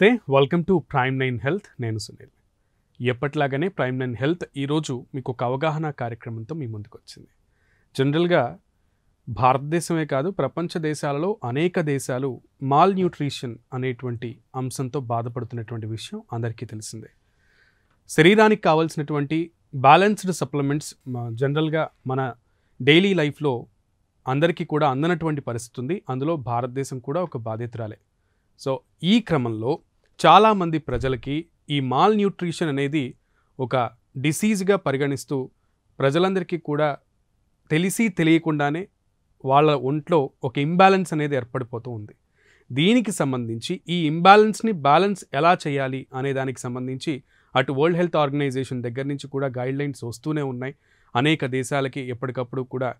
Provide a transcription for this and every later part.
నమస్తే welcome to prime nine health నేను సునీల్ ఎప్పట్లాగానే ప్రైమ్ నైన్ హెల్త్ ఈరోజు మీకు ఒక అవగాహన కార్యక్రమంతో మీ ముందుకు వచ్చింది జనరల్గా భారతదేశమే కాదు ప్రపంచ దేశాలలో అనేక దేశాలు మాల్ న్యూట్రిషన్ అనేటువంటి అంశంతో బాధపడుతున్నటువంటి విషయం అందరికీ తెలిసిందే శరీరానికి కావాల్సినటువంటి బ్యాలెన్స్డ్ సప్లిమెంట్స్ జనరల్గా మన డైలీ లైఫ్లో అందరికీ కూడా అందనటువంటి పరిస్థితి ఉంది అందులో భారతదేశం కూడా ఒక బాధితురాలే సో ఈ క్రమంలో చాలామంది ప్రజలకి ఈ మాల్ న్యూట్రిషన్ అనేది ఒక డిసీజ్గా పరిగణిస్తూ ప్రజలందరికీ కూడా తెలిసి తెలియకుండానే వాళ్ళ ఒంట్లో ఒక ఇంబ్యాలెన్స్ అనేది ఏర్పడిపోతూ ఉంది దీనికి సంబంధించి ఈ ఇంబ్యాలెన్స్ని బ్యాలెన్స్ ఎలా చేయాలి అనే దానికి సంబంధించి అటు వరల్డ్ హెల్త్ ఆర్గనైజేషన్ దగ్గర నుంచి కూడా గైడ్లైన్స్ వస్తూనే ఉన్నాయి అనేక దేశాలకి ఎప్పటికప్పుడు కూడా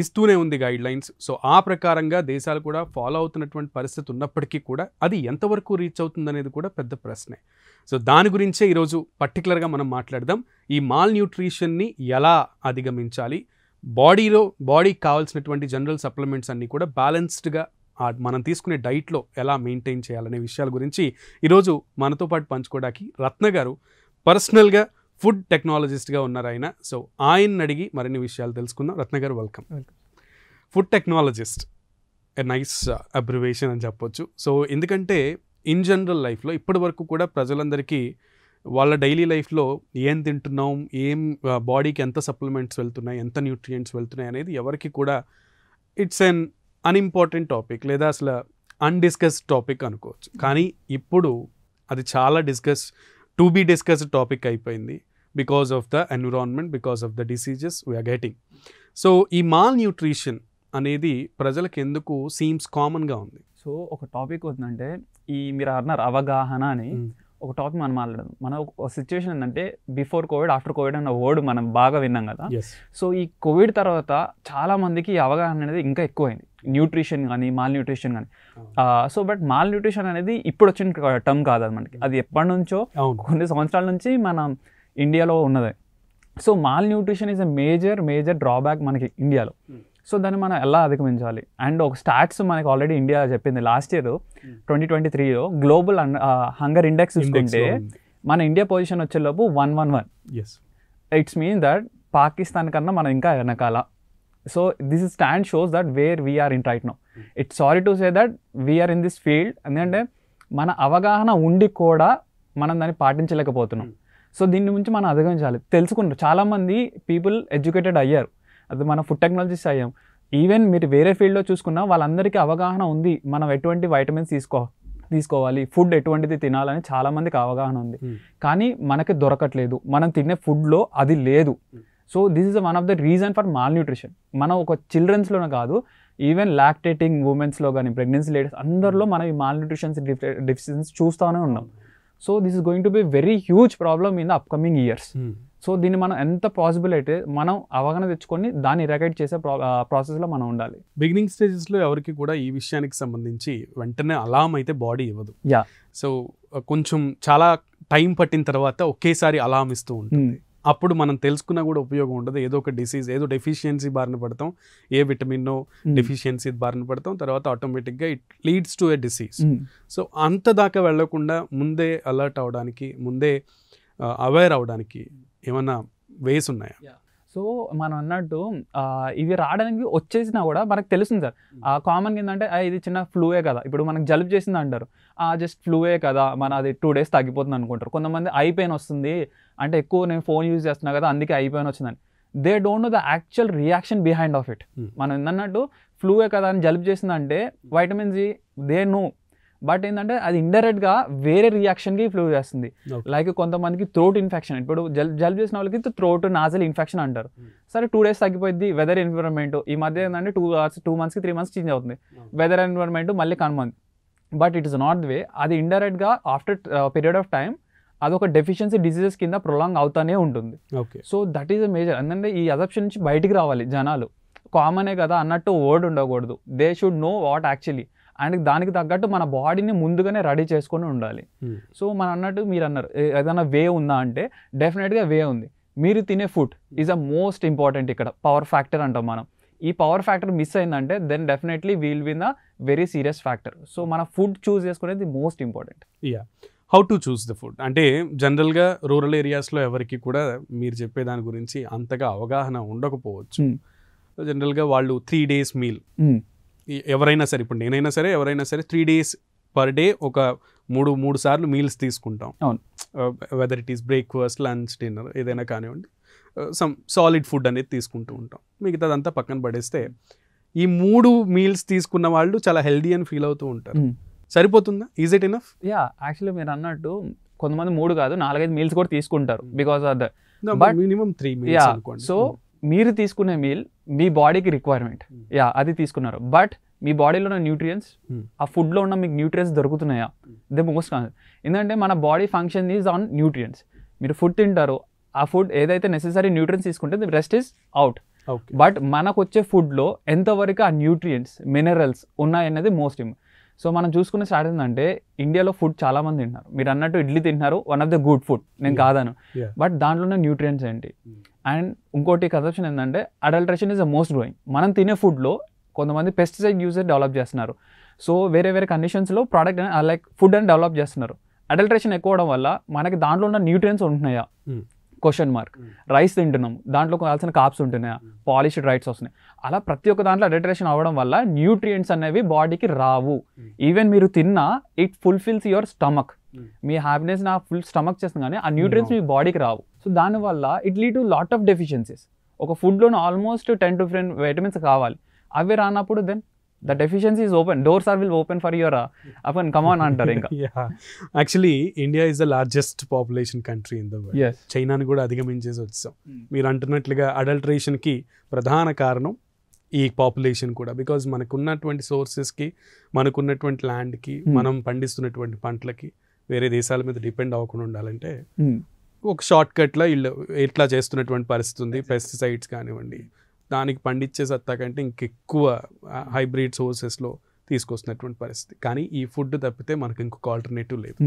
ఇస్తూనే ఉంది గైడ్ లైన్స్ సో ఆ ప్రకారంగా దేశాలు కూడా ఫాలో అవుతున్నటువంటి పరిస్థితి ఉన్నప్పటికీ కూడా అది ఎంతవరకు రీచ్ అవుతుందనేది కూడా పెద్ద ప్రశ్నే సో దాని గురించే ఈరోజు పర్టికులర్గా మనం మాట్లాడదాం ఈ మాల్ న్యూట్రిషన్ని ఎలా అధిగమించాలి బాడీలో బాడీకి కావాల్సినటువంటి జనరల్ సప్లిమెంట్స్ అన్నీ కూడా బ్యాలెన్స్డ్గా మనం తీసుకునే డైట్లో ఎలా మెయింటైన్ చేయాలనే విషయాల గురించి ఈరోజు మనతో పాటు పంచుకోవడానికి రత్న గారు పర్సనల్గా ఫుడ్ టెక్నాలజిస్ట్గా ఉన్నారు ఆయన సో ఆయన్ని అడిగి మరిన్ని విషయాలు తెలుసుకుందాం Ratnagar welcome food technologist a nice abbreviation అని చెప్పొచ్చు సో ఎందుకంటే ఇన్ జనరల్ లైఫ్లో ఇప్పటి వరకు కూడా ప్రజలందరికీ వాళ్ళ డైలీ లైఫ్లో ఏం తింటున్నాం ఏం బాడీకి ఎంత సప్లిమెంట్స్ వెళ్తున్నాయి ఎంత న్యూట్రియంట్స్ వెళ్తున్నాయి అనేది ఎవరికి కూడా ఇట్స్ అన్ అన్ఇంపార్టెంట్ టాపిక్ లేదా అసలు అన్డిస్కస్డ్ టాపిక్ అనుకోవచ్చు కానీ ఇప్పుడు అది చాలా discuss to be discussed topic అయిపోయింది because of the environment because of the diseases we're getting so ఈ మాల్ న్యూట్రిషన్ అనేది ప్రజలకు ఎందుకు సీమ్స్ కామన్గా ఉంది సో ఒక టాపిక్ వద్దంటే ఈ మీరు అన్నారు అవగాహన అని hmm. ఒక టాపిక్ మనం మాట్లాడదు మన ఒక సిచ్యువేషన్ ఏంటంటే బిఫోర్ కోవిడ్ ఆఫ్టర్ కోవిడ్ అన్న వర్డ్ మనం బాగా విన్నాం కదా సో ఈ కోవిడ్ తర్వాత చాలా మందికి ఈ అవగాహన అనేది ఇంకా ఎక్కువైంది న్యూట్రిషన్ కానీ మాల్ న్యూట్రిషన్ కానీ సో బట్ మాల్ న్యూట్రిషన్ అనేది ఇప్పుడు వచ్చిన టర్మ్ కాదు అది మనకి hmm. అది ఎప్పటి నుంచో కొన్ని సంవత్సరాల నుంచి మనం ఇండియాలో ఉన్నది so malnutrition is a major major drawback మనకి ఇండియాలో సో దాన్ని మనం ఎలా అధిగమించాలి అండ్ ఒక స్టాట్స్ మనకి ఆల్రెడీ ఇండియా చెప్పింది లాస్ట్ ఇయర్ ట్వంటీ ట్వంటీ త్రీలో గ్లోబల్ హంగర్ ఇండెక్స్ చూసుకుంటే మన ఇండియా పొజిషన్ వచ్చేలోపు one one one it's mean that Pakistan కన్నా మనం ఇంకా వెనకాల so this stand shows that where we're in right now it's sorry to say that we're in this field ఎందుకంటే మన అవగాహన ఉండి కూడా మనం దాన్ని పాటించలేకపోతున్నాం సో దీని నుంచి మనం అధిగమించాలి తెలుసుకుంటారు చాలామంది పీపుల్ ఎడ్యుకేటెడ్ అయ్యారు అది మనం ఫుడ్ టెక్నాలజీస్ అయ్యాం ఈవెన్ మీరు వేరే ఫీల్డ్లో చూసుకున్నా వాళ్ళందరికీ అవగాహన ఉంది మనం ఎటువంటి వైటమిన్స్ తీసుకో తీసుకోవాలి ఫుడ్ ఎటువంటిది తినాలని చాలామందికి అవగాహన ఉంది hmm. కానీ మనకి దొరకట్లేదు మనం తినే ఫుడ్లో అది లేదు hmm. So this is one of the reason for malnutrition మనం ఒక చిల్డ్రన్స్లోనే కాదు ఈవెన్ లాక్టేటింగ్ ఉమెన్స్లో కానీ ప్రెగ్నెన్సీ లేడీస్ అందరిలో hmm. మనం ఈ మాల్ న్యూట్రిషన్స్ డిఫిషియన్స్ చూస్తూనే ఉన్నాం so this is going to be very huge problem in the upcoming years so దీన్ని మనం ఎంత పాసిబుల్ అయితే మనం అవగాహన తెచ్చుకొని దాన్ని ఇరగైట్ చేసే ప్రాసెస్లో మనం ఉండాలి బిగినింగ్ స్టేజెస్లో ఎవరికి కూడా ఈ విషయానికి సంబంధించి వెంటనే అలామ్ అయితే బాడీ ఇవ్వదు యా సో కొంచెం చాలా టైం పట్టిన తర్వాత ఒకేసారి అలామ్ ఇస్తూ ఉంటుంది hmm. అప్పుడు మనం తెలుసుకున్నా కూడా ఉపయోగం ఉండదు ఏదో ఒక డిసీజ్ ఏదో డెఫిషియన్సీ బారిన పడతాం ఏ విటమిన్నో డెఫిషియన్సీ బారిన పడతాం తర్వాత ఆటోమేటిక్గా it leads to a disease so అంత దాకా వెళ్లకుండా ముందే అలర్ట్ అవడానికి ముందే అవేర్ uh, అవడానికి ఏమన్నా వేస్ ఉన్నాయా సో మనం అన్నట్టు ఇవి రావడానికి వచ్చేసినా కూడా మనకు తెలుస్తుంది సార్ కామన్గా ఏంటంటే ఇది చిన్న ఫ్లూయే కదా ఇప్పుడు మనకు జలుబు చేసింది అంటారు జస్ట్ ఫ్లూయే కదా మన అది టూ డేస్ తగ్గిపోతుంది అనుకుంటారు కొంతమంది ఐ పెయిన్ వస్తుంది అంటే ఎక్కువ నేను ఫోన్ యూజ్ చేస్తున్నా కదా అందుకే అయిపోయిన వచ్చిందని they don't know the actual reaction behind of it మనం ఏంటన్నట్టు ఫ్లూయే కదా అని జలుబు చేసిందంటే vitamin G they know but ఏంటంటే అది ఇండైరెక్ట్గా వేరే రియాక్షన్కి ఫ్లూ చేస్తుంది లైక్ కొంతమందికి థ్రోట్ ఇన్ఫెక్షన్ ఇప్పుడు జల్ జలుబు చేసిన వాళ్ళకి థ్రోట్ నాజల్ ఇన్ఫెక్షన్ అంటారు hmm. సరే టూ డేస్ తగ్గిపోయింది వెదర్ ఎన్విరాన్మెంట్ ఈ మధ్య ఏంటంటే టూ అవర్స్ టూ మంత్స్కి త్రీ మంత్స్ చేంజ్ అవుతుంది వెదర్ ఎన్విరాన్మెంట్ మళ్ళీ కనుమంది but it is not way అది ఇండైరెక్ట్గా ఆఫ్టర్ పీరియడ్ ఆఫ్ టైం అదొక డెఫిషియన్సీ డిసీజెస్ కింద ప్రొలాంగ్ అవుతానే ఉంటుంది okay so that is a major ఎందుకంటే ఈ అదప్షన్ నుంచి బయటికి రావాలి జనాలు కామనే కదా అన్నట్టు వర్డ్ ఉండకూడదు they should know what actually and దానికి తగ్గట్టు మన బాడీని ముందుగానే రెడీ చేసుకొని ఉండాలి సో hmm. మన అన్నట్టు మీరు అన్నారు ఏదైనా వే ఉందా అంటే డెఫినెట్గా వే ఉంది మీరు తినే food is a most important ఇక్కడ పవర్ ఫ్యాక్టర్ అంటాం మనం ఈ పవర్ ఫ్యాక్టర్ మిస్ అయిందంటే then definitely we'll win the very serious factor so మన ఫుడ్ చూస్ చేసుకునేది most important yeah how to choose the food అంటే జనరల్గా రూరల్ ఏరియాస్లో ఎవరికి కూడా మీరు చెప్పే దాని గురించి అంతగా అవగాహన ఉండకపోవచ్చు జనరల్గా hmm. వాళ్ళు త్రీ డేస్ మీల్ ఎవరైనా సరే ఇప్పుడు నేనైనా సరే ఎవరైనా సరే త్రీ డేస్ పర్ డే ఒక మూడు మూడు సార్లు మీల్స్ తీసుకుంటాం whether it is breakfast lunch dinner ఏదైనా కానివ్వండి సమ్ సాలిడ్ ఫుడ్ అనేది తీసుకుంటూ ఉంటాం మిగతాదంతా పక్కన పడేస్తే ఈ మూడు మీల్స్ తీసుకున్న వాళ్ళు చాలా హెల్దీ అని ఫీల్ అవుతూ ఉంటారు hmm. సరిపోతుందా is it enough yeah actually మీరు అన్నట్టు కొంతమంది మూడు కాదు నాలుగైదు మీల్స్ కూడా తీసుకుంటారు because of that but minimum three yeah so మీరు తీసుకునే మీల్ మీ బాడీకి రిక్వైర్మెంట్ యా అది తీసుకున్నారు బట్ మీ బాడీలో ఉన్న న్యూట్రియన్స్ hmm. ఆ ఫుడ్లో ఉన్న మీకు న్యూట్రియన్స్ దొరుకుతున్నాయా దే hmm. మోస్ట్ కాదు ఎందుకంటే మన body function is on nutrients మీరు ఫుడ్ తింటారు ఆ ఫుడ్ ఏదైతే నెసెసరీ న్యూట్రియన్స్ తీసుకుంటే రెస్ట్ ఈస్ అవుట్ బట్ మనకు వచ్చే ఫుడ్లో ఎంతవరకు ఆ న్యూట్రియన్స్ మినరల్స్ ఉన్నాయి అనేది మోస్ట్ ఇంపార్టెంట్ సో మనం చూసుకునే స్టార్ట్ ఏంటంటే ఇండియాలో ఫుడ్ చాలా మంది తింటున్నారు మీరు అన్నట్టు ఇడ్లీ తింటున్నారు one of the good food నేను కాదాను బట్ దాంట్లో ఉన్న న్యూట్రియన్స్ ఏంటి అండ్ hmm. ఇంకోటి కన్సెప్షన్ ఏంటంటే adulteration is the most growing మనం తినే ఫుడ్లో కొంతమంది పెస్టిసైడ్ యూజర్ డెవలప్ చేస్తున్నారు సో వేరే వేరే కండిషన్స్లో ప్రోడక్ట్ లైక్ ఫుడ్ అని డెవలప్ చేస్తున్నారు అడల్ట్రేషన్ ఎక్కువ వల్ల మనకి దాంట్లో ఉన్న న్యూట్రియన్స్ ఉంటున్నాయా hmm. క్వశ్చన్ మార్క్ రైస్ తింటున్నాం దాంట్లో కావాల్సిన కాప్స్ ఉంటున్నాయి పాలిష్డ్ రైట్స్ వస్తున్నాయి అలా ప్రతి ఒక్క దాంట్లో అడల్టరేషన్ అవ్వడం వల్ల న్యూట్రియంట్స్ అనేవి బాడీకి రావు ఈవెన్ hmm. మీరు తిన్నా ఇట్ ఫుల్ఫిల్స్ యువర్ స్టమక్ మీ హ్యాపీనెస్ నా ఫుల్ స్టమక్ చేస్తుంది కానీ ఆ న్యూట్రియన్స్ hmm. మీ బాడీకి రావు సో దానివల్ల it lead to lot of deficiencies ఒక ఫుడ్లోనే almost ten to fifteen vitamins కావాలి అవి రానప్పుడు then that efficiency open doors are will open for your often common అంటారు ఇంకా actually India is the largest population country in the world చైనాని కూడా అధిగమించేసి వచ్చాం hmm. మీరు అంటున్నట్లుగా అడల్టరేషన్కి ప్రధాన కారణం ఈ పాపులేషన్ కూడా బికాజ్ మనకున్నటువంటి సోర్సెస్కి మనకున్నటువంటి ల్యాండ్కి hmm. మనం పండిస్తున్నటువంటి పంటలకి వేరే దేశాల మీద డిపెండ్ అవ్వకుండా ఉండాలంటే hmm. ఒక షార్ట్ కట్లో ఇట్లా చేస్తున్నటువంటి పరిస్థితి ఉంది పెస్టిసైడ్స్ కానివ్వండి దానికి పండించే సత్తా కంటే ఇంకెక్కువ హైబ్రిడ్ సోర్సెస్లో తీసుకొస్తున్నటువంటి పరిస్థితి కానీ ఈ ఫుడ్ తప్పితే మనకు ఇంకొక ఆల్టర్నేటివ్ లేదు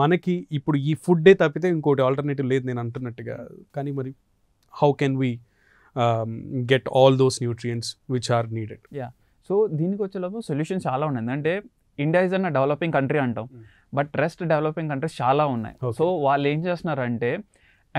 మనకి ఇప్పుడు ఈ ఫుడ్డే తప్పితే ఇంకోటి ఆల్టర్నేటివ్ లేదు నేను అంటున్నట్టుగా కానీ మరి how can we get all those nutrients which are needed yeah so దీనికి వచ్చేలోపు సొల్యూషన్ చాలా ఉన్నాయి అంటే ఇండియా ఇస్ అన్న డెవలపింగ్ కంట్రీ అంటాం బట్ రెస్ట్ డెవలపింగ్ కంట్రీస్ చాలా ఉన్నాయి సో వాళ్ళు ఏం చేస్తున్నారంటే అంటే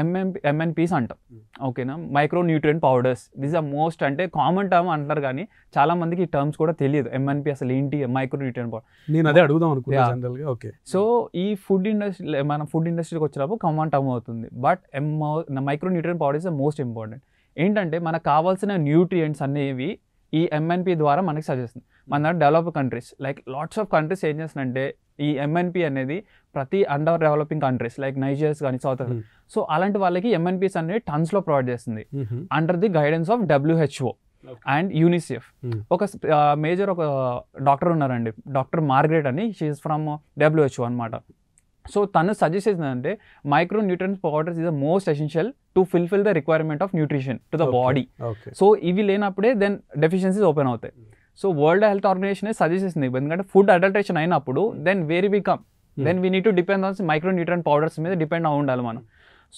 ఎంఎం ఎంఎన్పీస్ అంటాం hmm. ఓకేనా micronutrient powders this are most అంటే కామన్ టర్మ్ అంటారు కానీ చాలా మందికి ఈ టర్మ్స్ కూడా తెలియదు ఎంఎన్పి అసలు ఏంటి మైక్రో న్యూట్రియన్ పౌడర్ నేను అదే అడుగుదాం అనుకుంటున్నాను ఓకే సో ఈ ఫుడ్ ఇండస్ట్రీ మన ఫుడ్ ఇండస్ట్రీకి వచ్చినప్పుడు కామన్ టర్మ్ అవుతుంది but M micronutrient powder is the most important ఏంటంటే మనకు కావాల్సిన న్యూట్రియంట్స్ అనేవి ఈ ఎంఎన్పి ద్వారా మనకి సజెస్ట్ మన develop countries like lots of countries ఏం చేస్తుందంటే ఈ ఎంఎన్పి అనేది ప్రతి అండర్ డెవలపింగ్ కంట్రీస్ లైక్ నైజర్స్ కానీ సౌత్ సో అలాంటి వాళ్ళకి ఎంఎన్పిస్ అనేవి టన్స్ లో ప్రొవైడ్ చేస్తుంది under the guidance of WHO and UNICEF ఒక మేజర్ uh, ఒక డాక్టర్ uh, ఉన్నారండి డాక్టర్ మార్గరెట్ అని షీఈస్ ఫ్రమ్ డబ్ల్యూహెచ్ఓ అనమాట సో తను సజెస్ట్ అంటే micronutrient powders is the most essential to fulfil the requirement of nutrition to the body so ఇవి లేనప్పుడే then deficiencies open అవుతాయి so world health organisation suggest చేసింది ఎందుకంటే food adulteration అయినప్పుడు then very become then we need to depend on micronutrient powders మీద depend అయి ఉండాలి మనం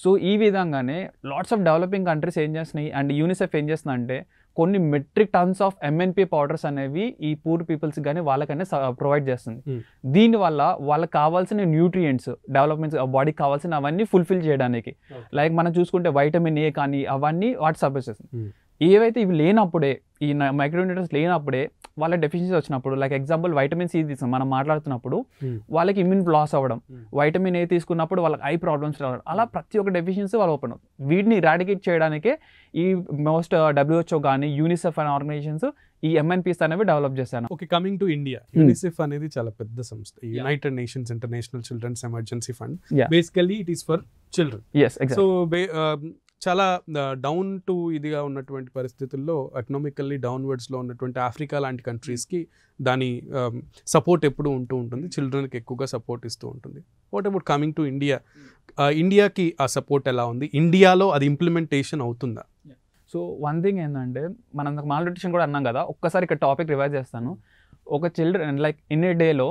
సో ఈ విధంగానే లాట్స్ ఆఫ్ డెవలపింగ్ కంట్రీస్ ఏం చేస్తున్నాయి అండ్ యూనిసెఫ్ ఏం చేస్తుంది అంటే కొన్ని metric tons of MNP powders అనేవి ఈ పూర్ పీపుల్స్ కానీ వాళ్ళకనే ప్రొవైడ్ చేస్తుంది hmm. దీనివల్ల వాళ్ళకి కావాల్సిన న్యూట్రియంట్స్ డెవలప్మెంట్స్ బాడీకి కావాల్సిన అవన్నీ ఫుల్ఫిల్ చేయడానికి లైక్ మనం చూసుకుంటే వైటమిన్ ఏ కానీ అవన్నీ వాటి సపోజ్ చేస్తుంది hmm. ఏవైతే ఇవి లేనప్పుడే ఈ మైక్రోన్యూట్రన్స్ లేనప్పుడే వాళ్ళ డెఫిషియన్సీ వచ్చినప్పుడు లైక్ ఎగ్జాంపుల్ వైటమిన్ సి తీసుకుని మనం మాట్లాడుతున్నప్పుడు hmm. వాళ్ళకి ఇమ్యూన్ లాస్ అవ్వడం వైటమిన్ hmm. ఏ తీసుకున్నప్పుడు వాళ్ళకి ఐ ప్రాబ్లమ్స్ రావడం అలా hmm. ప్రతి ఒక్క డెఫిషియన్సీ వాళ్ళు ఓపెన్ అవుతుంది వీటిని ఇరాడికేట్ చేయడానికే ఈ మోస్ట్ డబ్ల్యూహెచ్ఓ కానీ యూనిసెఫ్ అనే ఆర్గనైజేషన్స్ ఈ ఎంఎన్పిస్ అనేవి డెవలప్ చేశాను okay coming to India UNICEF అనేది చాలా పెద్ద సంస్థ United Nations International Children's Emergency Fund basically it is for children so చాలా డౌన్ టు ఇదిగా ఉన్నటువంటి పరిస్థితుల్లో ఎకనామికల్లీ డౌన్వర్డ్స్లో ఉన్నటువంటి ఆఫ్రికా లాంటి కంట్రీస్కి దాని సపోర్ట్ ఎప్పుడూ ఉంటూ ఉంటుంది చిల్డ్రన్కి ఎక్కువగా సపోర్ట్ ఇస్తూ ఉంటుంది what about coming to India ఇండియాకి ఆ సపోర్ట్ ఎలా ఉంది ఇండియాలో అది ఇంప్లిమెంటేషన్ అవుతుందా సో వన్ థింగ్ ఏంటంటే మనం మాల్ న్యూట్రిషన్ కూడా అన్నాం కదా ఒక్కసారి ఇక్కడ టాపిక్ రివైజ్ చేస్తాను ఒక చిల్డ్రన్ లైక్ ఇన్ ఏ డేలో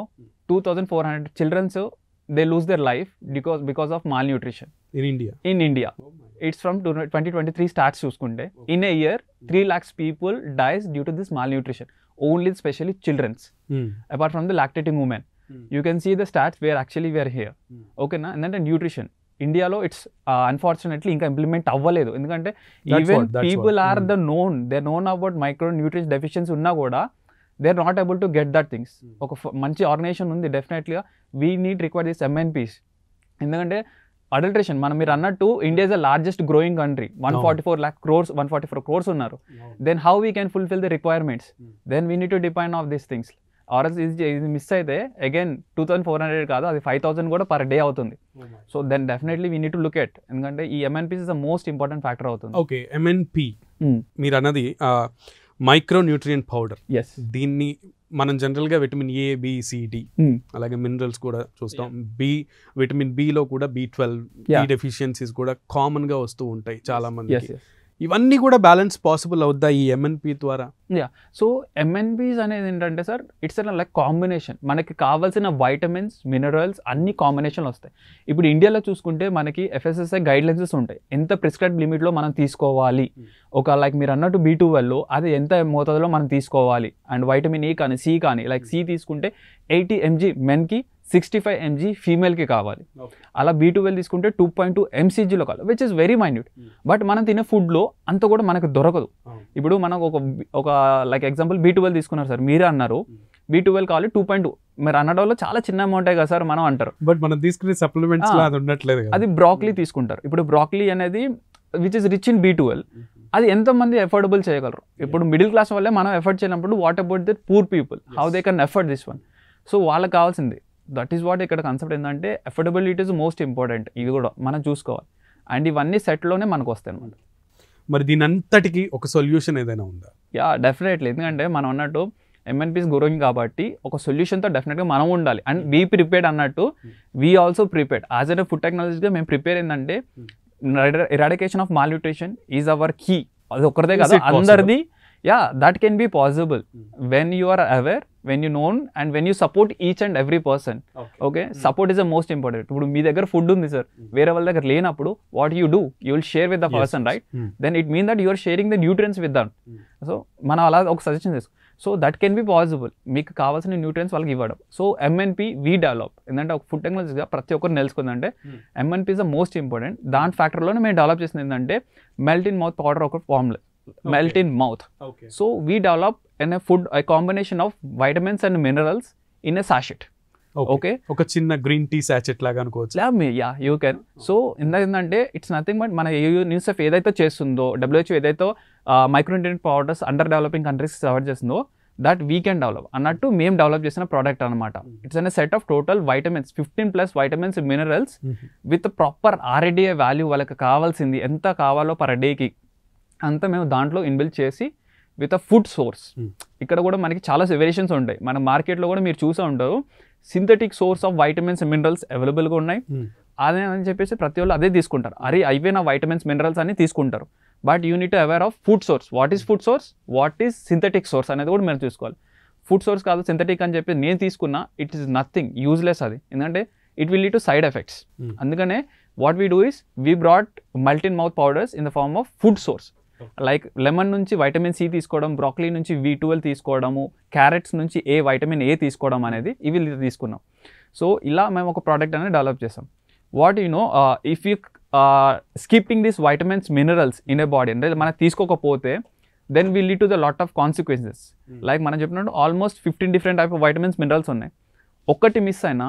two thousand four hundred childrens they lose their life because because of malnutrition in India in India it's from two twenty twenty three starts చూసుకుంటే in a year three lakhs people dies due to this malnutrition only specially childrens apart from the lactating women you can see the stats where actually where here ఓకేనా ఎందుకంటే nutrition ఇండియాలో it's unfortunately ఇంకా implement అవ్వలేదు ఎందుకంటే even people are the known they known about micro nutrition deficiencies ఉన్నా కూడా they are not able to get that things ఒక మంచి ఆర్గనైజేషన్ ఉంది డెఫినెట్లీగా we need require this MNPs ఎందుకంటే అడల్ట్రేషన్ మనం మీరు అన్నట్టు India is the largest growing country one forty four lakh crores one forty four crores ఉన్నారు then how we can fulfil the requirements then we need to depend of these things ఆర్ఎస్ ఇది miss అయితే again two thousand four hundred కాదు అది five thousand కూడా per day అవుతుంది so then definitely we need to look at ఎందుకంటే ఈ MNPs is the most important factor అవుతుంది ఓకే ఎంఎన్పి hmm. మీరు అన్నది మైక్రోన్యూట్రియం పౌడర్ దీన్ని మనం జనరల్ గా విటమిన్ ఏ డి hmm. అలాగే మినరల్స్ కూడా చూస్తాం బి విటమిన్ బిలో కూడా బి ట్వెల్వ్ డెఫిషియన్సీస్ కూడా కామన్ గా వస్తూ ఉంటాయి చాలా మంది ఇవన్నీ కూడా బ్యాలెన్స్ పాసిబుల్ అవుద్దా ఈ ఎంఎన్పి ద్వారా యా సో ఎంఎన్పిస్ అనేది ఏంటంటే sir it's an like combination మనకి కావాల్సిన వైటమిన్స్ మినరల్స్ అన్ని కాంబినేషన్లు వస్తాయి ఇప్పుడు ఇండియాలో చూసుకుంటే మనకి ఎఫ్ఎస్ఎస్ఐ గైడ్లైన్సెస్ ఉంటాయి ఎంత ప్రిస్క్రైబ్ లిమిట్లో మనం తీసుకోవాలి hmm. ఒక లైక్ మీరు అన్నట్టు బీ టూ అది ఎంత మోతాదులో మనం తీసుకోవాలి అండ్ వైటమిన్ ఏ కానీ సి కానీ లైక్ సి తీసుకుంటే ఎయిటీ ఎంజీ మెన్కి సిక్స్టీ ఫైవ్ ఎంజీ ఫీమేల్కి కావాలి అలా బీ టువెల్ తీసుకుంటే టూ పాయింట్ టూ ఎంసీజీలో కావాలి which is very minute but మనం తినే ఫుడ్లో అంత కూడా మనకు దొరకదు ఇప్పుడు మనకు ఒక ఒక లైక్ ఎగ్జాంపుల్ బీ టువెల్ తీసుకున్నారు సార్ మీరే అన్నారు బీ hmm. టువెల్ కావాలి టూ పాయింట్ టూ మీరు అన్నడంలో చాలా చిన్న అమౌంట్ కదా సార్ మనం అంటారు బట్ మనం తీసుకునే సప్లిమెంట్స్ ఉండట్లేదు అది బ్రాక్లీ తీసుకుంటారు ఇప్పుడు బ్రాక్లీ అనేది which is rich in B twelve అది ఎంతమంది ఎఫోర్డబుల్ చేయగలరు ఇప్పుడు మిడిల్ క్లాస్ వల్లే మనం ఎఫర్ట్ చేయనప్పుడు what about that poor people how they can effort this one so వాళ్ళకి కావాల్సింది దట్ ఈస్ వాట్ ఇక్కడ కన్సెప్ట్ ఏంటంటే అఫోర్డబిలిటీ ఇస్ మోస్ట్ ఇంపార్టెంట్ ఇది కూడా మనం చూసుకోవాలి అండ్ ఇవన్నీ సెట్లోనే మనకు వస్తాయి అనమాట మరి దీని అంతటికి ఒక సొల్యూషన్ ఏదైనా ఉందా యా డెఫినెట్లీ ఎందుకంటే మనం అన్నట్టు ఎంఎన్పీస్ గ్రోయింగ్ కాబట్టి ఒక సొల్యూషన్తో డెఫినెట్గా మనం ఉండాలి అండ్ వీ ప్రిపేర్డ్ అన్నట్టు we also prepared as an food టెక్నాలజీగా మేము ప్రిపేర్ ఏంటంటే eradication of malnutrition is our key అది ఒకరిదే కదా అందరిది yeah that can be possible when you are aware when you known and when you support each and every person okay support is the most important ఇప్పుడు మీ దగ్గర food ఉంది sir hmm. వేరే వాళ్ళ దగ్గర లేనప్పుడు what you do you will share with the person right then it mean that you're sharing the nutrients with దాన్ so మనం అలా ఒక సజెషన్ చేసుకో so that can be possible మీకు కావాల్సిన న్యూట్రియన్స్ వాళ్ళకి ఇవ్వడం సో ఎంఎన్పి వీ డెవలప్ ఎందుకంటే ఒక ఫుడ్ టెక్నాలజీగా ప్రతి ఒక్కరు నేర్చుకుందంటే MNP is the most important దాని ఫ్యాక్టర్లోనే మేము డెవలప్ చేసింది ఏంటంటే మెల్ట్ ఇన్ మౌత్ పౌడర్ ఒక formula melt okay. in mouth. Okay. So we develop in a food a combination of vitamins and minerals in a sachet. Okay ఒక చిన్న green tea sachet లాగా అనుకోవచ్చు yeah ah. You can so ఇందా ఏంటంటే it's nothing but మన UNICEF ఏదైతే చేస్తుందో WHO ఏదైతే micronutrient powders under developing countries cover చేస్తుందో దట్ వీ కెన్ డెవలప్ అన్నట్టు మేము డెవలప్ చేసిన ప్రోడక్ట్ అనమాట it's an set of total vitamins fifteen plus vitamins minerals with proper RDA value వాళ్ళకి కావాల్సింది ఎంత కావాలో పర్ డేకి అంతా మేము దాంట్లో ఇన్బిల్ట్ చేసి విత్ అ ఫుడ్ సోర్స్ ఇక్కడ కూడా మనకి చాలా వేరియేషన్స్ ఉంటాయి మన మార్కెట్లో కూడా మీరు చూసే ఉంటారు synthetic source of vitamins minerals అవైలబుల్గా ఉన్నాయి అదే అని చెప్పేసి ప్రతి వాళ్ళు అదే తీసుకుంటారు అరే అయిపోయిన నా వైటమిన్స్ మినరల్స్ అని తీసుకుంటారు but you need aware of food source what is food source what is synthetic source అనేది కూడా మీరు తీసుకోవాలి ఫుడ్ సోర్స్ కాదు సింథటిక్ అని చెప్పి నేను తీసుకున్నా ఇట్ ఈస్ నథింగ్ యూజ్లెస్ అది ఎందుకంటే it will lead to side effects అందుకనే what we do is we brought melt in mouth powders in the form of food source like lemon నుంచి వైటమిన్ సి తీసుకోవడం బ్రాక్లీ నుంచి వి ట్వెల్వ్ తీసుకోవడము carrots నుంచి ఏ vitamin A తీసుకోవడం అనేది ఇవి తీసుకున్నాం సో ఇలా మేము ఒక ప్రోడక్ట్ అనేది డెవలప్ చేసాం what you know if you skipping this vitamins minerals in a body అంటే మనం తీసుకోకపోతే then we lead to the lot of consequences like మనం చెప్పినట్టు almost fifteen different type of vitamins minerals ఉన్నాయి ఒక్కటి మిస్ అయినా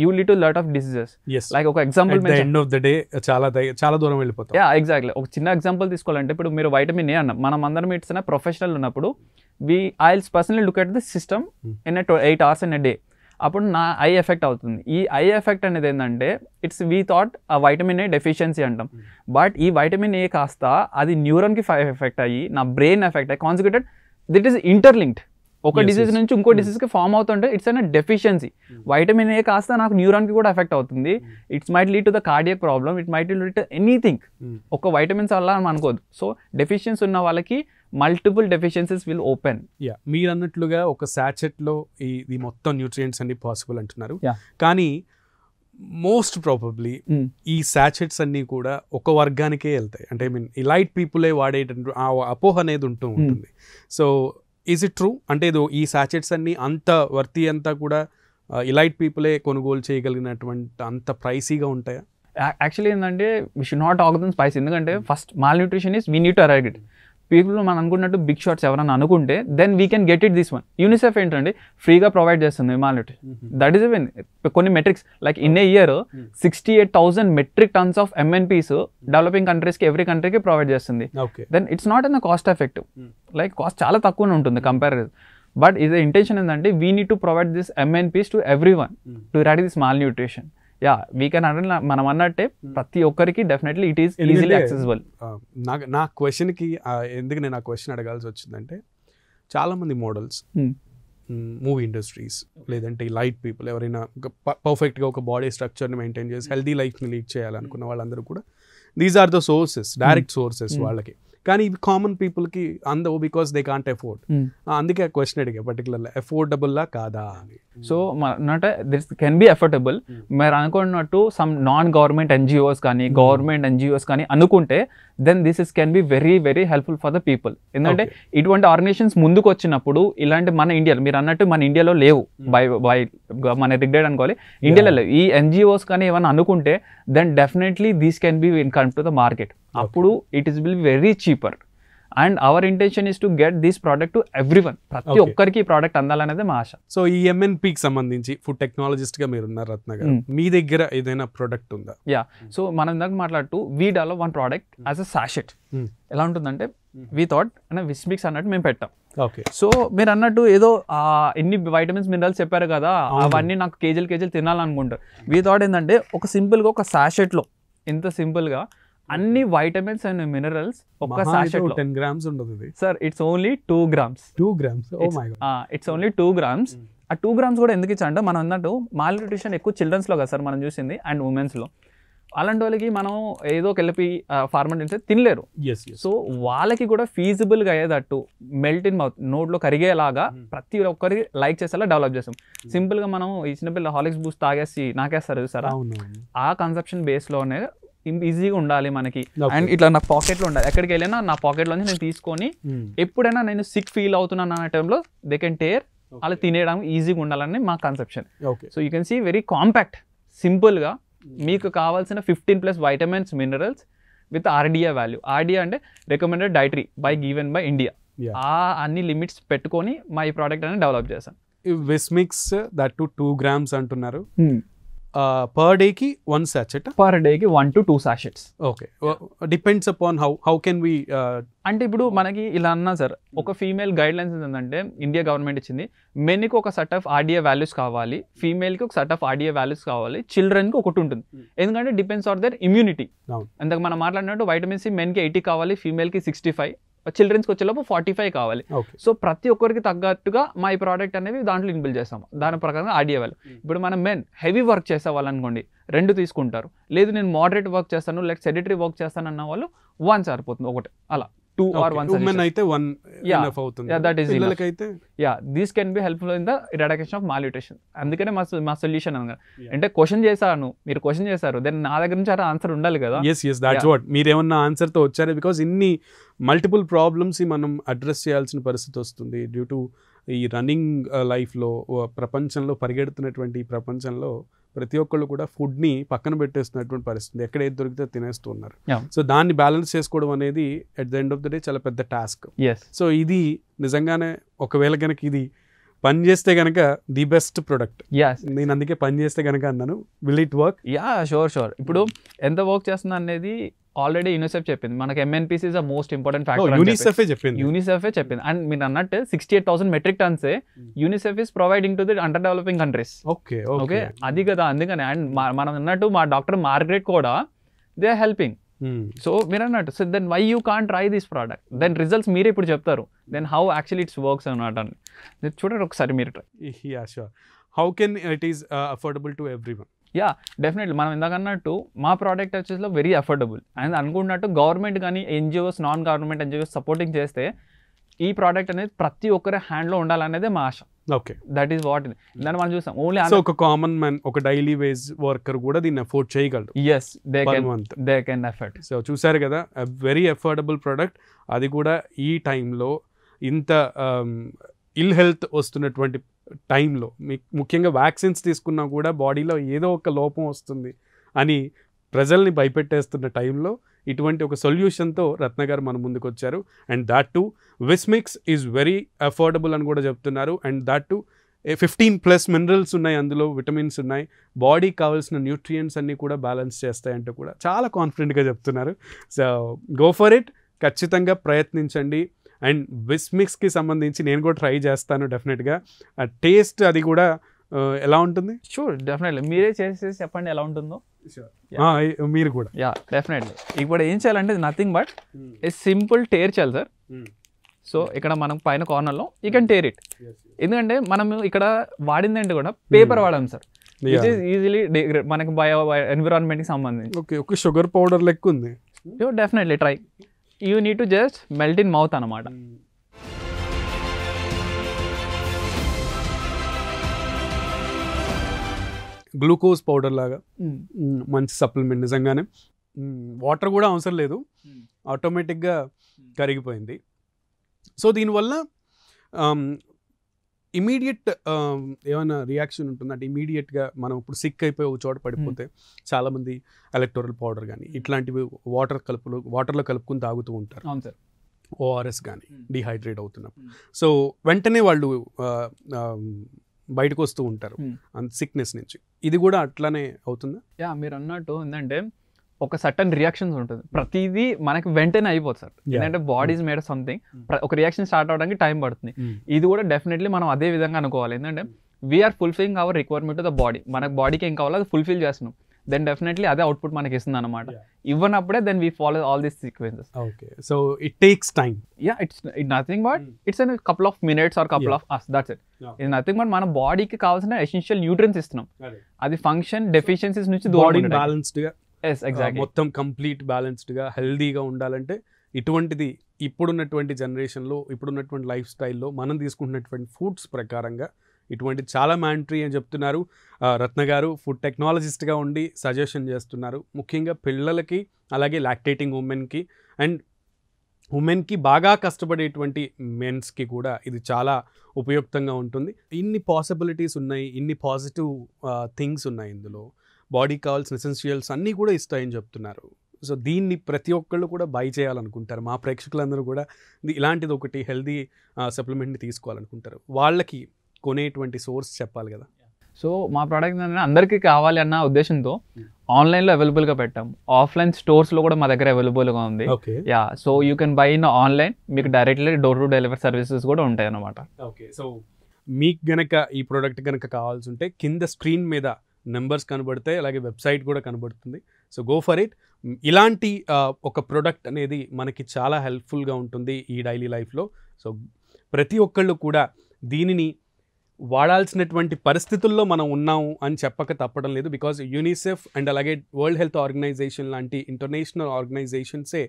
you lead to lot of diseases like ఒక example end of the day చాలా చాలా దూరం వెళ్ళిపోతుంది యా ఎగ్జాక్ట్లీ ఒక చిన్న ఎగ్జాంపుల్ తీసుకోవాలంటే ఇప్పుడు మీరు వైటమిన్ ఏ అన్న మనం అందరం ఇట్స్ ప్రొఫెషనల్ ఉన్నప్పుడు we I personally look at the system in eight hours in a day అప్పుడు నా ఐ ఎఫెక్ట్ అవుతుంది ఈ ఐ ఎఫెక్ట్ అనేది ఏంటంటే ఇట్స్ వీ థాట్ ఆ వైటమిన్ ఏ డెఫిషియన్సీ అంటాం బట్ hmm. ఈ వైటమిన్ ఏ కాస్త అది న్యూరన్కి ఎఫెక్ట్ అయ్యి నా బ్రెయిన్ ఎఫెక్ట్ అయ్యి కాన్సిక్యూటెడ్ దిట్ ఈస్ ఇంటర్లింక్డ్ ఒక డిసీజ్ నుంచి ఇంకో hmm. కి ఫామ్ అవుతుంటే it's an deficiency vitamin A కాస్త నాకు న్యూరాన్ కి కూడా ఎఫెక్ట్ అవుతుంది it's might lead to the cardiac problem it might lead to anything ఒక వైటమిన్స్ వల్ల మనం అనుకోదు సో డెఫిషియన్స్ ఉన్న వాళ్ళకి multiple deficiencies will open yeah మీరు అన్నట్లుగా ఒక లో ఇది మొత్తం న్యూట్రియన్స్ అన్ని పాసిబుల్ అంటున్నారు కానీ మోస్ట్ ప్రాబబ్లీ hmm. ఈ శాచెట్స్ అన్నీ కూడా ఒక వర్గానికే వెళ్తాయి అంటే ఐ మీన్ ఈ లైట్ పీపులే వాడేటట్టు ఆ అపోహ అనేది ఉంటూ hmm. ఉంటుంది సో ఈజ్ ఇట్ ట్రూ అంటే ఇదో ఈ సాచెట్స్ అన్నీ అంత వర్తి అంతా కూడా ఇలైట్ పీపులే కొనుగోలు చేయగలిగినటువంటి అంత ప్రైసీగా ఉంటాయా యాక్చువల్లీ ఏంటంటే వీ షుడ్ నాట్ ఆగ్ దన్ స్పైస్ ఎందుకంటే first malnutrition is we need to అరైడ్ ఇట్ పీపుల్ మనం అనుకున్నట్టు బిగ్ షాట్స్ ఎవరైనా అనుకుంటే then we can get it this one UNICEF ఏంటంటే ఫ్రీగా ప్రొవైడ్ చేస్తుంది హిమాలిటీ దట్ ఈస్ విన్ కొన్ని metrics like in a year sixty eight thousand metric tons of MNPs developing కంట్రీస్కి ఎవ్రీ కంట్రీకి ప్రొవైడ్ చేస్తుంది then it's not in the cost effective like cost చాలా తక్కువనే ఉంటుంది కంపేర్ బట్ ఇది ఇంటెన్షన్ ఏంటంటే we need to provide this MNPs to every one to ready this malnutrition yeah we can అంటే మనం అన్నట్టే hmm. ప్రతి ఒక్కరికి definitely it is easily accessible నాకు నా క్వశ్చన్కి ఎందుకు నేను ఆ క్వశ్చన్ అడగాల్సి వచ్చిందంటే చాలామంది మోడల్స్ మూవీ ఇండస్ట్రీస్ లేదంటే లైట్ పీపుల్ ఎవరైనా పర్ఫెక్ట్గా ఒక బాడీ స్ట్రక్చర్ని మెయింటైన్ చేసి హెల్దీ లైఫ్ని లీడ్ చేయాలనుకున్న hmm. వాళ్ళందరూ కూడా these are the sources direct sources వాళ్ళకి కానీ ఇది కామన్ పీపుల్కి అందవు బికాస్ దే కాంట్ ఎఫోర్డ్ అందుకే ఆ క్వశ్చన్ అడిగా ఎఫోర్డబుల్ ఎఫోర్డబుల్లా కాదా అని సో అంటే దిస్ కెన్ బి ఎఫోర్డబుల్ మీరు అనుకున్నట్టు సమ్ నాన్ గవర్నమెంట్ ఎన్జిఓస్ కానీ గవర్నమెంట్ hmm. ఎన్జిఓస్ కానీ అనుకుంటే then this is can be very very helpful for the people ఎందుకంటే ఇటువంటి ఆర్గనైజేషన్స్ ముందుకు వచ్చినప్పుడు ఇలాంటి మన ఇండియాలో మీరు అన్నట్టు మన ఇండియాలో లేవు బై hmm. బై మన రిగ్రెడ్ అనుకోవాలి ఇండియాలో లేవు ఈ ఎన్జిఓస్ కానీ ఏమైనా అనుకుంటే then definitely these can be in come to the market అప్పుడు it is will very cheaper and our intention is to get this product to every one ప్రతి ఒక్కరికి ఈ ప్రోడక్ట్ అందాలనేది మా ఆశ సో ఈ ఎంఎన్పికి సంబంధించి ఫుడ్ టెక్నాలజిస్ట్ గా మీరు ఉన్నారు రత్న hmm. మీ దగ్గర ఏదైనా ప్రోడక్ట్ ఉందా యా సో మనం ఇందాక మాట్లాడుతూ we develop one product as a sachet ఎలా ఉంటుందంటే వీ థాట్ అంటే విస్మిక్స్ అన్నట్టు మేము పెట్టాం ఓకే సో మీరు అన్నట్టు ఏదో ఎన్ని వైటమిన్స్ మినరల్స్ చెప్పారు కదా అవన్నీ నాకు కేజీలు కేజీలు తినాలనుకుంటారు వీ థాట్ ఏంటంటే ఒక సింపుల్గా ఒక సాషెట్లో ఇంత సింపుల్గా అన్ని వైటమిన్స్ అండ్ మినరల్స్ ఒక టెన్ గ్రామ్స్ ఉండదు sir it's only two grams two grams it's only two grams ఆ టూ గ్రామ్స్ hmm. కూడా ఎందుకు ఇచ్చాడో మనం అన్నట్టు మాల్ న్యూట్రిషన్ ఎక్కువ లో కదా సార్ మనం చూసింది అండ్ లో అలాంటి వాళ్ళకి మనం ఏదో కలిపి ఫార్మెంట్ తినలేరు సో వాళ్ళకి కూడా గా అయ్యేటట్టు మెల్ట్ ఇన్ మౌత్ నోట్లో కరిగేలాగా hmm. ప్రతి ఒక్కరి లైక్ చేసేలా డెవలప్ చేస్తాం సింపుల్ hmm. గా మనం ఈ చిన్నపిల్ల హాలిక్స్ బూస్ట్ తాగేసి నాకేస్తారు సార్ ఆ కన్సెప్షన్ లోనే ఈజీగా ఉండాలి మనకి అండ్ ఇట్లా నా పాకెట్లో ఉండాలి ఎక్కడికి వెళ్ళినా నా పాకెట్లోంచి నేను తీసుకొని hmm. ఎప్పుడైనా నేను సిక్ ఫీల్ అవుతున్నాను అనే టైంలో దే కెన్ టేర్ అలా తినేయడం ఈజీగా ఉండాలని మా conception so you can see very compact సింపుల్గా మీకు కావాల్సిన fifteen plus vitamins minerals with RDA value RDA అంటే recommended dietary by given by India ఆ అన్ని లిమిట్స్ పెట్టుకొని మా ఈ ప్రోడక్ట్ అనేది డెవలప్ చేశాను విస్మిక్స్ దట్ టు టూ గ్రామ్స్ అంటున్నారు hmm. పర్ డేకి వన్ సాచెట్ పర్ డేకి one to two sachets okay depends upon how how can we అంటే ఇప్పుడు మనకి ఇలా అన్నా సార్ ఒక ఫీమేల్ గైడ్ లైన్స్ ఏంటంటే ఇండియా గవర్నమెంట్ ఇచ్చింది మెన్కి ఒక సెట్ ఆఫ్ ఆర్డిఏ వాల్యూస్ కావాలి ఫీమేల్కి ఒక సెట్ ఆఫ్ ఆర్డిఏ వాల్యూస్ కావాలి చిల్డ్రన్కి ఒకటి ఉంటుంది hmm. ఎందుకంటే డిపెండ్స్ ఆర్ దర్ ఇమ్యూనిటీ ఇంతకు మనం మాట్లాడినట్టు వైటమిన్ సి మెన్కి ఎయిటీ కావాలి ఫీమేల్కి సిక్స్టీ ఫైవ్ చిల్డ్రన్స్కి వచ్చేలోపు ఫార్టీ ఫైవ్ కావాలి సో ప్రతి ఒక్కరికి తగ్గట్టుగా మా ఈ ప్రోడక్ట్ అనేవి దాంట్లో ఇన్బిల్ చేస్తాము దాని ప్రకారం ఆడియే వాళ్ళు ఇప్పుడు మనం మెన్ హెవీ వర్క్ చేసేవాళ్ళు అనుకోండి రెండు తీసుకుంటారు లేదు నేను మోడరేట్ వర్క్ చేస్తాను లేకపోతే సెడిటరీ వర్క్ చేస్తాను అన్న వాళ్ళు వన్ సరిపోతుంది ఒకటి అలా టూ ఆర్ వన్ ఉమెన్ అయితే వన్ ఎనఫ్ అవుతుంది దట్ ఈస్ పిల్లలకైతే yeah this can be helpful in the eradication of malnutrition అందుకనే మా మా సొల్యూషన్ అనగా అంటే క్వశ్చన్ చేశాను మీరు క్వశ్చన్ చేశారు దెన్ నా దగ్గర నుంచి ఆన్సర్ ఉండాలి కదా ఎస్ ఎస్ దాట్స్ వాట్ మీరేమన్నా ఆన్సర్ తో వచ్చారు బికాజ్ ఇన్ని మల్టిపుల్ ప్రాబ్లమ్స్ మనం అడ్రస్ చేయాల్సిన పరిస్థితి వస్తుంది డ్యూ టు ఈ రన్నింగ్ లైఫ్లో uh, ప్రపంచంలో పరిగెడుతున్నటువంటి ప్రపంచంలో ప్రతి ఒక్కళ్ళు కూడా ఫుడ్ని పక్కన పెట్టేస్తున్నటువంటి పరిస్థితి ఎక్కడ ఏది దొరికితే తినేస్తున్నారు సో దాన్ని బ్యాలెన్స్ చేసుకోవడం అనేది at the end of the day చాలా పెద్ద టాస్క్ సో ఇది నిజంగానే ఒకవేళ కనుక ఇది పని చేస్తే కనుక ది బెస్ట్ ప్రొడక్ట్ నేను అందుకే పని చేస్తే కనుక అన్నాను will it work yeah sure sure ఇప్పుడు hmm. ఎంత వర్క్ చేస్తున్నా అనేది ఆల్రెడీ యూనిసెఫ్ చెప్పింది మనకి MNPC is the most important factor UNICEF చెప్పింది యూనిసెఫ్ చెప్పింది అండ్ మీరు అన్నట్టు sixty eight thousand metric tons UNICEF is providing to the under developing countries okay okay అది కదా అందుకని అండ్ మనం అన్నట్టు మా డాక్టర్ మార్గరెట్ కూడా they are helping hmm. So మీరు అన్నట్టు so then why you can try this product then results మీరు ఇప్పుడు చెప్తారు then how actually it's works అనమాట అని చూడండి ఒకసారి మీరు try how can it is affordable to every everyone yeah definitely మనం ఎందుకన్నట్టు మా ప్రోడక్ట్ వచ్చేసి వెరీ అఫోర్డబుల్ అండ్ అనుకున్నట్టు గవర్నమెంట్ కానీ NGOs non government NGOs supporting చేస్తే ఈ ప్రోడక్ట్ అనేది ప్రతి ఒక్కరి హ్యాండ్లో ఉండాలనేదే మా ఆశ ఓకే దట్ ఈస్ వాట్ దాన్ని మనం చూస్తాం ఓన్లీ ఒక కామన్ మ్యాన్ ఒక డైలీ వేజ్ వర్కర్ కూడా దీన్ని అఫోర్డ్ చేయగలరు yes they can month they can effort so చూసారు కదా వెరీ అఫోర్డబుల్ ప్రోడక్ట్ అది కూడా ఈ టైంలో ఇంత ఇల్ um, హెల్త్ వస్తున్నటువంటి టైంలో మీకు ముఖ్యంగా వ్యాక్సిన్స్ తీసుకున్నా కూడా బాడీలో ఏదో ఒక లోపం వస్తుంది అని ప్రజల్ని భయపెట్టేస్తున్న టైంలో ఇటువంటి ఒక సొల్యూషన్తో రత్న గారు మన ముందుకు వచ్చారు and that too Vismix is very affordable అని కూడా చెప్తున్నారు and that too fifteen plus minerals ఉన్నాయి అందులో విటమిన్స్ ఉన్నాయి బాడీకి కావాల్సిన న్యూట్రియంట్స్ అన్నీ కూడా బ్యాలెన్స్ చేస్తాయంటూ కూడా చాలా కాన్ఫిడెంట్గా చెప్తున్నారు సో గో ఫర్ ఇట్ ఖచ్చితంగా ప్రయత్నించండి అండ్ విస్మిక్స్కి సంబంధించి నేను కూడా ట్రై చేస్తాను డెఫినెట్గా ఆ టేస్ట్ అది కూడా ఎలా ఉంటుంది షూర్ డెఫినెట్లీ మీరే చేసి చెప్పండి ఎలా ఉంటుందో మీరు కూడా యా డెఫినెట్లీ ఇప్పుడు ఏం చేయాలంటే nothing but it simple tear చేయాలి సార్ hmm. సో ఇక్కడ మనం పైన కార్నర్లో యూ కెన్ టేర్ ఇట్ ఎందుకంటే మనం ఇక్కడ వాడిందంటే కూడా పేపర్ hmm. వాడాం సార్ విచ్ ఈస్ ఈజీలీ మనకి బయో ఎన్విరాన్మెంట్కి సంబంధించి ఓకే ఒక షుగర్ పౌడర్ లెక్క ఉంది definitely try you need to just melt in mouth అనమాట గ్లూకోజ్ పౌడర్ లాగా మంచి సప్లిమెంట్ నిజంగానే వాటర్ కూడా అవసరం లేదు ఆటోమేటిక్గా కరిగిపోయింది సో దీనివల్ల ఇమీడియట్ ఏమైనా రియాక్షన్ ఉంటుందంటే ఇమీడియట్గా మనం ఇప్పుడు సిక్ అయిపోయి ఒక చోట పడిపోతే చాలామంది ఎలక్టోరల్ పౌడర్ కానీ ఇట్లాంటివి వాటర్ కలుపులు వాటర్లో కలుపుకుని తాగుతూ ఉంటారు ఓఆర్ఎస్ కానీ డిహైడ్రేట్ అవుతున్నప్పుడు సో వెంటనే వాళ్ళు బయటకు వస్తూ ఉంటారు సిక్నెస్ నుంచి ఇది కూడా అట్లానే అవుతుందా యా మీరు అన్నట్టు ఏంటంటే ఒక సటన్ రియాక్షన్స్ ఉంటుంది ప్రతిదీ మనకి వెంటనే అయిపోతుంది సార్ ఎందుకంటే బాడీస్ మేడ్ సంథింగ్ ఒక రియాక్షన్ స్టార్ట్ అవడానికి టైం పడుతుంది hmm. ఇది కూడా డెఫినెట్లీ మనం అదే విధంగా అనుకోవాలి ఎందుకంటే we are fulfilling our requirement to the body మనకు బాడీకి ఏం కావాలో అది ఫుల్ఫిల్ చేస్తున్నాం దెన్ డెఫినెట్లీ అదే అవుట్పుట్ మనకి ఇస్తుంది అనమాట ఇవ్వనప్పుడే then we follow all this sequences okay so it takes time yeah it's it nothing but it's an couple of minutes or couple of us that's it ఇది nothing but మన బాడీకి కావాల్సిన essential nutrients ఇస్తున్నాం అది function deficiencies నుంచి body బ్యాలెన్స్డ్గా మొత్తం complete బ్యాలెన్స్డ్గా హెల్దీగా ఉండాలంటే ఇటువంటిది ఇప్పుడున్నటువంటి జనరేషన్లో ఇప్పుడున్నటువంటి లైఫ్ స్టైల్లో మనం తీసుకుంటున్నటువంటి ఫుడ్స్ ప్రకారంగా ఇటువంటి చాలా మ్యాంట్రీ అని చెప్తున్నారు రత్న గారు ఫుడ్ టెక్నాలజిస్ట్గా ఉండి సజెషన్ చేస్తున్నారు ముఖ్యంగా పిల్లలకి అలాగే లాక్టేటింగ్ ఉమెన్కి అండ్ ఉమెన్కి బాగా కష్టపడేటువంటి మెన్స్కి కూడా ఇది చాలా ఉపయుక్తంగా ఉంటుంది ఇన్ని పాసిబిలిటీస్ ఉన్నాయి ఇన్ని పాజిటివ్ థింగ్స్ ఉన్నాయి ఇందులో బాడీ కావాల్సిన ఎసెన్షియల్స్ అన్నీ కూడా ఇస్తాయని చెప్తున్నారు సో దీన్ని ప్రతి ఒక్కళ్ళు కూడా బై చేయాలనుకుంటారు మా ప్రేక్షకులందరూ కూడా ఇలాంటిది ఒకటి హెల్దీ సప్లిమెంట్ని తీసుకోవాలనుకుంటారు వాళ్ళకి కొనేటువంటి సోర్స్ చెప్పాలి కదా సో మా ప్రోడక్ట్ ఏంటంటే అందరికీ కావాలి అన్న ఉద్దేశంతో ఆన్లైన్లో hmm. అవైలబుల్గా పెట్టాం ఆఫ్లైన్ స్టోర్స్లో కూడా మా దగ్గర అవైలబుల్గా ఉంది yeah so you can buy in online మీకు directly door to delivery services కూడా ఉంటాయి అన్నమాట ఓకే సో మీకు గనక ఈ ప్రోడక్ట్ కనుక కావాల్సి ఉంటే కింద స్క్రీన్ మీద నెంబర్స్ కనబడతాయి అలాగే వెబ్సైట్ కూడా కనబడుతుంది సో గో ఫర్ ఇట్ ఇలాంటి ఒక ప్రొడక్ట్ అనేది మనకి చాలా హెల్ప్ఫుల్గా ఉంటుంది ఈ డైలీ లైఫ్లో సో ప్రతి ఒక్కళ్ళు కూడా దీనిని వాడాల్సినటువంటి పరిస్థితుల్లో మనం ఉన్నాము అని చెప్పక తప్పడం లేదు బికాజ్ యూనిసెఫ్ అండ్ అలాగే వరల్డ్ హెల్త్ ఆర్గనైజేషన్ లాంటి ఇంటర్నేషనల్ ఆర్గనైజేషన్సే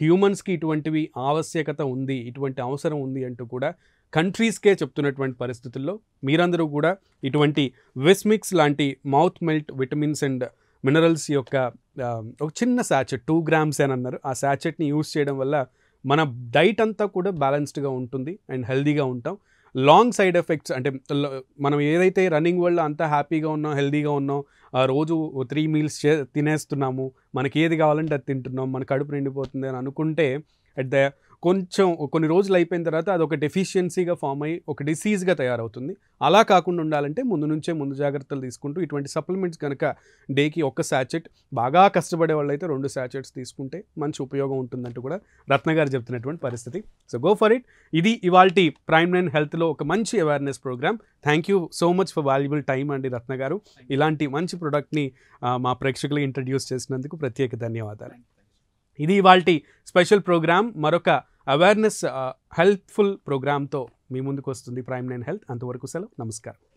హ్యూమన్స్కి ఇటువంటివి ఆవశ్యకత ఉంది ఇటువంటి అవసరం ఉంది అంటూ కూడా కంట్రీస్కే చెప్తున్నటువంటి పరిస్థితుల్లో మీరందరూ కూడా ఇటువంటి విస్మిక్స్ లాంటి mouth melt vitamins and minerals యొక్క ఒక చిన్న శాచెట్ టూ గ్రామ్స్ అని అన్నారు ఆ శాచెట్ని యూజ్ చేయడం వల్ల మన డైట్ అంతా కూడా బ్యాలెన్స్డ్గా ఉంటుంది అండ్ హెల్దీగా ఉంటాం లాంగ్ సైడ్ ఎఫెక్ట్స్ అంటే మనం ఏదైతే రన్నింగ్ వల్ల అంతా హ్యాపీగా ఉన్నాం హెల్దీగా ఉన్నాం ఆ రోజు త్రీ మీల్స్ తినేస్తున్నాము మనకి ఏది కావాలంటే అది తింటున్నాం మన కడుపు నిండిపోతుంది అని అనుకుంటే అట్ ద కొంచెం కొన్ని రోజులు అయిపోయిన తర్వాత అది ఒక డెఫిషియన్సీగా ఫామ్ అయ్యి ఒక డిసీజ్గా తయారవుతుంది అలా కాకుండా ఉండాలంటే ముందు నుంచే ముందు జాగ్రత్తలు తీసుకుంటూ ఇటువంటి సప్లిమెంట్స్ కనుక డేకి ఒక్క శాచెట్ బాగా కష్టపడే వాళ్ళైతే రెండు శాచెట్స్ తీసుకుంటే మంచి ఉపయోగం ఉంటుందంటూ కూడా రత్న గారు చెప్తున్నటువంటి పరిస్థితి సో గో ఫర్ ఇట్ ఇది ఇవాల్టి ప్రైమ్ లైన్ హెల్త్లో ఒక మంచి awareness programme thank you so much for valuable time అండి రత్న గారు ఇలాంటి మంచి ప్రోడక్ట్ని మా ప్రేక్షకులకు ఇంట్రడ్యూస్ చేసినందుకు ప్రత్యేక ధన్యవాదాలు ఇది ఇవాల్టి స్పెషల్ ప్రోగ్రామ్ మరొక అవేర్నెస్ హెల్ప్ఫుల్ ప్రోగ్రామ్తో మీ ముందుకు వస్తుంది ప్రైమ్ నైన్ హెల్త్ అంతవరకు సెలవు నమస్కారం